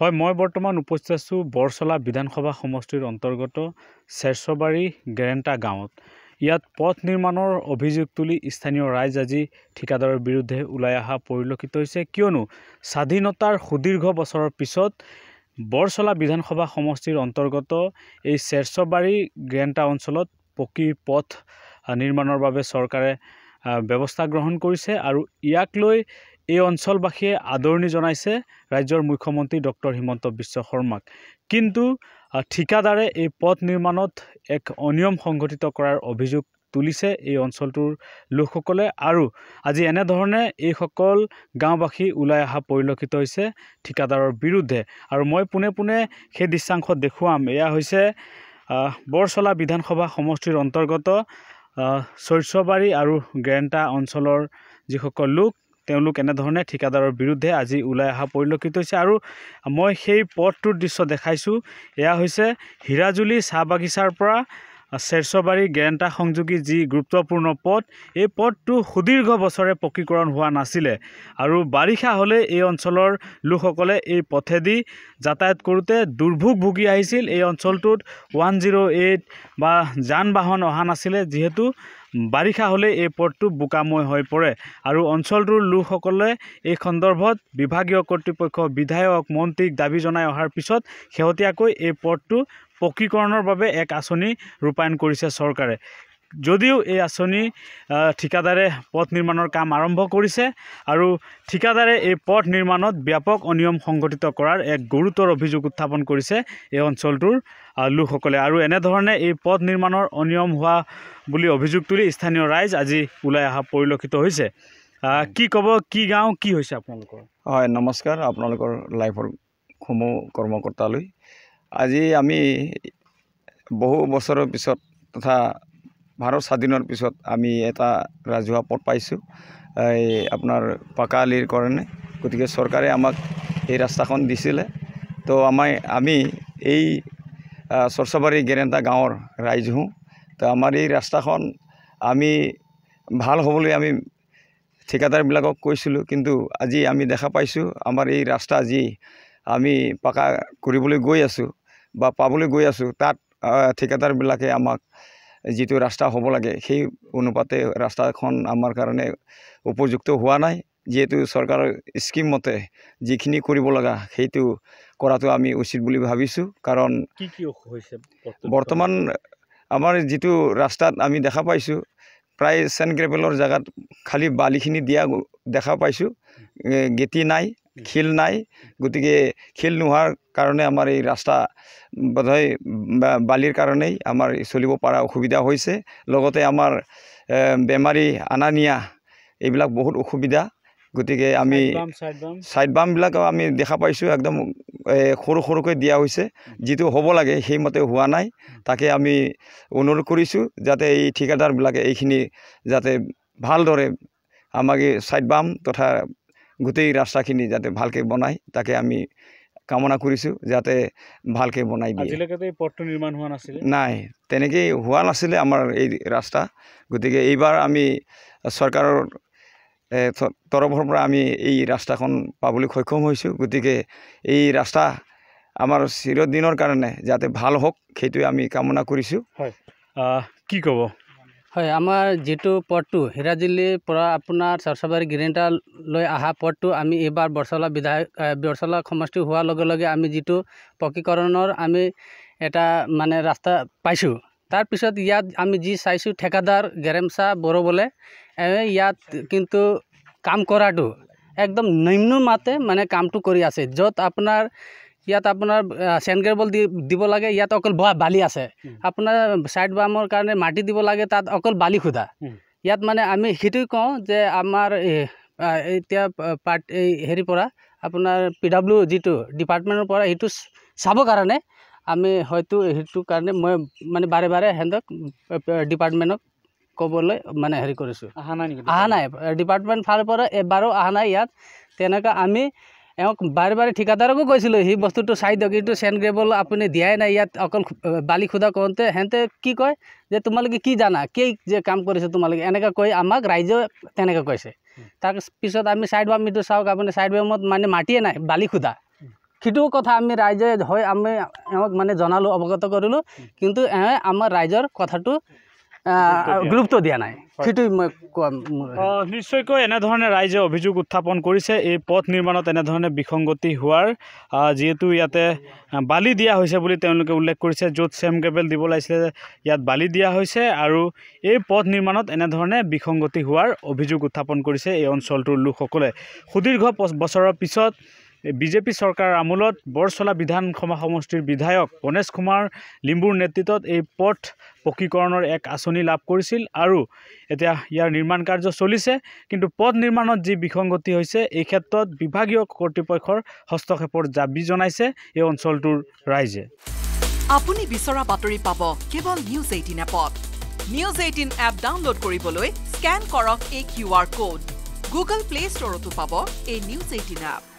হয় মই বৰ্তমান উপস্থিত আছোঁ বৰচলা বিধানসভা সমষ্টিৰ অন্তৰ্গত চেৰচবাৰী গেৰেণ্টা গাঁৱত ইয়াত পথ নিৰ্মাণৰ অভিযোগ তুলি স্থানীয় ৰাইজ আজি ঠিকাদাৰৰ বিৰুদ্ধে ওলাই অহা পৰিলক্ষিত হৈছে কিয়নো স্বাধীনতাৰ সুদীৰ্ঘ বছৰৰ পিছত বৰচলা বিধানসভা সমষ্টিৰ অন্তৰ্গত এই চেৰচবাৰী গেৰেণ্টা অঞ্চলত পকী পথ নিৰ্মাণৰ বাবে চৰকাৰে ব্যৱস্থা গ্ৰহণ কৰিছে আৰু ইয়াক লৈ এই অঞ্চলবাসীয়ে আদৰণি জনাইছে ৰাজ্যৰ মুখ্যমন্ত্ৰী ডক্টৰ হিমন্ত বিশ্ব শৰ্মাক কিন্তু ঠিকাদাৰে এই পথ নিৰ্মাণত এক অনিয়ম সংঘটিত কৰাৰ অভিযোগ তুলিছে এই অঞ্চলটোৰ লোকসকলে আৰু আজি এনেধৰণে এইসকল গাঁওবাসী ওলাই অহা পৰিলক্ষিত হৈছে ঠিকাদাৰৰ বিৰুদ্ধে আৰু মই পোনে পোনে সেই দৃশ্যাংশ দেখুৱাম এয়া হৈছে বৰচলা বিধানসভা সমষ্টিৰ অন্তৰ্গত চৰ্চবাৰী আৰু গ্ৰেণ্টা অঞ্চলৰ যিসকল লোক তেওঁলোক এনেধৰণে ঠিকাদাৰৰ বিৰুদ্ধে আজি ওলাই অহা পৰিলক্ষিত হৈছে আৰু মই সেই পথটোৰ দৃশ্য দেখাইছোঁ এয়া হৈছে হীৰাজুলি চাহ বাগিচাৰ পৰা চেৰচবাৰী গেৰেণ্টা সংযোগী যি গুৰুত্বপূৰ্ণ পথ এই পথটো সুদীৰ্ঘ বছৰে পকীকৰণ হোৱা নাছিলে আৰু বাৰিষা হ'লে এই অঞ্চলৰ লোকসকলে এই পথেদি যাতায়াত কৰোঁতে দুৰ্ভোগ ভুগি আহিছিল এই অঞ্চলটোত ওৱান জিৰ' এইট বা যান বাহন অহা নাছিলে যিহেতু বাৰিষা হ'লে এই পথটো বোকাময় হৈ পৰে আৰু অঞ্চলটোৰ লোকসকলে এই সন্দৰ্ভত বিভাগীয় কৰ্তৃপক্ষ বিধায়ক মন্ত্ৰীক দাবী জনাই অহাৰ পিছত শেহতীয়াকৈ এই পথটো পকীকৰণৰ বাবে এক আঁচনি ৰূপায়ণ কৰিছে চৰকাৰে যদিও এই আঁচনি ঠিকাদাৰে পথ নিৰ্মাণৰ কাম আৰম্ভ কৰিছে আৰু ঠিকাদাৰে এই পথ নিৰ্মাণত ব্যাপক অনিয়ম সংঘটিত কৰাৰ এক গুৰুতৰ অভিযোগ উত্থাপন কৰিছে এই অঞ্চলটোৰ লোকসকলে আৰু এনেধৰণে এই পথ নিৰ্মাণৰ অনিয়ম হোৱা বুলি অভিযোগ তুলি স্থানীয় ৰাইজ আজি ওলাই অহা পৰিলক্ষিত হৈছে কি ক'ব কি গাঁও কি হৈছে আপোনালোকৰ হয় নমস্কাৰ আপোনালোকৰ লাইফৰ সমূহ কৰ্মকৰ্তালৈ আজি আমি বহু বছৰৰ পিছত তথা ভাৰত স্বাধীনৰ পিছত আমি এটা ৰাজহুৱা পথ পাইছোঁ এই আপোনাৰ পাকা আলিৰ কাৰণে গতিকে চৰকাৰে আমাক এই ৰাস্তাখন দিছিলে তো আমাৰ আমি এই চৰচাবাৰী গেৰেণ্টা গাঁৱৰ ৰাইজ হওঁ তো আমাৰ এই ৰাস্তাখন আমি ভাল হ'বলৈ আমি ঠিকাদাৰবিলাকক কৈছিলোঁ কিন্তু আজি আমি দেখা পাইছোঁ আমাৰ এই ৰাস্তা যি আমি পকা কৰিবলৈ গৈ আছোঁ বা পাবলৈ গৈ আছোঁ তাত ঠিকাদাৰবিলাকে আমাক যিটো ৰাস্তা হ'ব লাগে সেই অনুপাতে ৰাস্তাখন আমাৰ কাৰণে উপযুক্ত হোৱা নাই যিহেতু চৰকাৰৰ স্কিম মতে যিখিনি কৰিব লগা সেইটো কৰাটো আমি উচিত বুলি ভাবিছোঁ কাৰণ কি কি হৈছে বৰ্তমান আমাৰ যিটো ৰাস্তাত আমি দেখা পাইছোঁ প্ৰায় চেন গ্ৰেভেলৰ জেগাত খালী বালিখিনি দিয়া দেখা পাইছোঁ গেটি নাই শিল নাই গতিকে শিল নোহোৱাৰ কাৰণে আমাৰ এই ৰাস্তা বোধহয় বালিৰ কাৰণেই আমাৰ চলিব পৰা অসুবিধা হৈছে লগতে আমাৰ বেমাৰী আনা নিয়া এইবিলাক বহুত অসুবিধা গতিকে আমি ছাইড বামবিলাকো আমি দেখা পাইছোঁ একদম সৰু সৰুকৈ দিয়া হৈছে যিটো হ'ব লাগে সেইমতে হোৱা নাই তাকে আমি অনুৰোধ কৰিছোঁ যাতে এই ঠিকাদাৰবিলাকে এইখিনি যাতে ভালদৰে আমাক এই ছাইড বাম তথা গোটেই ৰাস্তাখিনি যাতে ভালকৈ বনায় তাকে আমি কামনা কৰিছোঁ যাতে ভালকৈ বনাই দিয়ে পথটো নিৰ্মাণ হোৱা নাছিলে নাই তেনেকেই হোৱা নাছিলে আমাৰ এই ৰাস্তা গতিকে এইবাৰ আমি চৰকাৰৰ তৰফৰ পৰা আমি এই ৰাস্তাখন পাবলৈ সক্ষম হৈছোঁ গতিকে এই ৰাস্তা আমাৰ চিৰদিনৰ কাৰণে যাতে ভাল হওক সেইটোৱে আমি কামনা কৰিছোঁ হয় কি ক'ব হয় আমাৰ যিটো পথটো হিৰাজুলিৰ পৰা আপোনাৰ চৰচাবাৰী গ্ৰীণতালৈ অহা পথটো আমি এইবাৰ বৰচলা বিধায়ক বৰচলা সমষ্টি হোৱাৰ লগে লগে আমি যিটো পকীকৰণৰ আমি এটা মানে ৰাস্তা পাইছোঁ তাৰপিছত ইয়াত আমি যি চাইছোঁ ঠেকাদাৰ গেৰেমচা বড়ো বোলে ইয়াত কিন্তু কাম কৰাটো একদম নিম্ন মাতে মানে কামটো কৰি আছে য'ত আপোনাৰ ইয়াত আপোনাৰ চেনগেৰবল দি দিব লাগে ইয়াত অকল বহা বালি আছে আপোনাৰ ছাইড বামৰ কাৰণে মাটি দিব লাগে তাত অকল বালি খুদা ইয়াত মানে আমি সেইটোৱে কওঁ যে আমাৰ এতিয়া পাৰ্ট এই হেৰিৰ পৰা আপোনাৰ পি ডাব্লিউ যিটো ডিপাৰ্টমেণ্টৰ পৰা সেইটো চাবৰ কাৰণে আমি হয়তো সেইটো কাৰণে মই মানে বাৰে বাৰে সিহঁতক ডিপাৰ্টমেণ্টক ক'বলৈ মানে হেৰি কৰিছোঁ অহা নাই অহা নাই ডিপাৰ্টমেণ্ট ফালৰ পৰা এবাৰো অহা নাই ইয়াত তেনেকৈ আমি এওঁক বাৰে বাৰে ঠিকাদাৰকো কৈছিলোঁ সেই বস্তুটো চাই দিয়ক এইটো চেণ্ড গ্ৰেবল আপুনি দিয়াই নাই ইয়াত অকল বালি খুদা কওঁতে সিহঁতে কি কয় যে তোমালোকে কি জানা কি যে কাম কৰিছে তোমালোকে এনেকৈ কৈ আমাক ৰাইজে তেনেকৈ কৈছে তাৰপিছত আমি ছাইড বাম এইটো চাওক আপুনি ছাইড বামত মানে মাটিয়ে নাই বালি খুদা সেইটো কথা আমি ৰাইজে হয় আমি এওঁক মানে জনালোঁ অৱগত কৰিলোঁ কিন্তু এওঁ আমাৰ ৰাইজৰ কথাটো গুৰুত্ব দিয়া নাই সেইটোৱে মই কোৱা নিশ্চয়কৈ এনেধৰণে ৰাইজে অভিযোগ উত্থাপন কৰিছে এই পথ নিৰ্মাণত এনেধৰণে বিসংগতি হোৱাৰ যিহেতু ইয়াতে বালি দিয়া হৈছে বুলি তেওঁলোকে উল্লেখ কৰিছে য'ত চেম কেবেল দিব লাগিছিলে ইয়াত বালি দিয়া হৈছে আৰু এই পথ নিৰ্মাণত এনেধৰণে বিসংগতি হোৱাৰ অভিযোগ উত্থাপন কৰিছে এই অঞ্চলটোৰ লোকসকলে সুদীৰ্ঘ বছৰৰ পিছত বিজেপি চৰকাৰ আমোলত বৰচলা বিধানসভা সমষ্টিৰ বিধায়ক গণেশ কুমাৰ লিম্বুৰ নেতৃত্বত এই পথ পকীকৰণৰ এক আঁচনি লাভ কৰিছিল আৰু এতিয়া ইয়াৰ নিৰ্মাণ কাৰ্য চলিছে কিন্তু পথ নিৰ্মাণত যি বিসংগতি হৈছে এই ক্ষেত্ৰত বিভাগীয় কৰ্তৃপক্ষৰ হস্তক্ষেপৰ দাবী জনাইছে এই অঞ্চলটোৰ ৰাইজে আপুনি বিচৰা বাতৰি পাব কেৱল নিউজ এইটিন এপত নিউজ এইটিন এপ ডাউনলোড কৰিবলৈ স্কেন কৰক এই Q R code Google play ষ্টৰতো পাব এই নিউজ এইটিন এপ